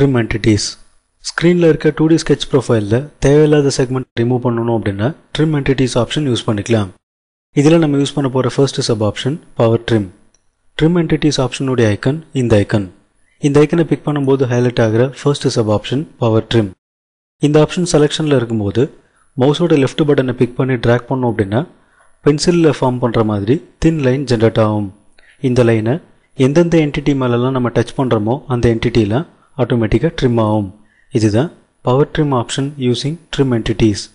Trim entities ஸ்க்ரீனில் இருக்க two D sketch ப்ரொஃபைலில் தேவையில்லாத செக்மெண்ட் ரிமூவ் பண்ணணும் அப்படின்னா ட்ரிம் என்டிட்டிஸ் ஆப்ஷன் யூஸ் பண்ணிக்கலாம் இதில் நம்ம யூஸ் பண்ண போகிற first sub option power trim trim entities ஆப்ஷனுடைய ஐக்கன் இந்த ஐக்கன் இந்த ஐக்கனை பிக் பண்ணும்போது ஹைலைட் ஆகிற first sub option power trim இந்த ஆப்ஷன் செலெக்ஷனில் இருக்கும்போது மவுஸோட லெஃப்ட் பட்டனை பிக் பண்ணி ட்ராக் பண்ணோம் அப்படின்னா பென்சிலில் ஃபார்ம் பண்ணுற மாதிரி தின் லைன் ஜென்ரேட் ஆகும் இந்த லைனை எந்தெந்த என்டிட்டி மேலெல்லாம் நம்ம டச் பண்ணுறோமோ அந்த என்டிட்டிலாம் automatically trim. This It is a power trim option using trim entities.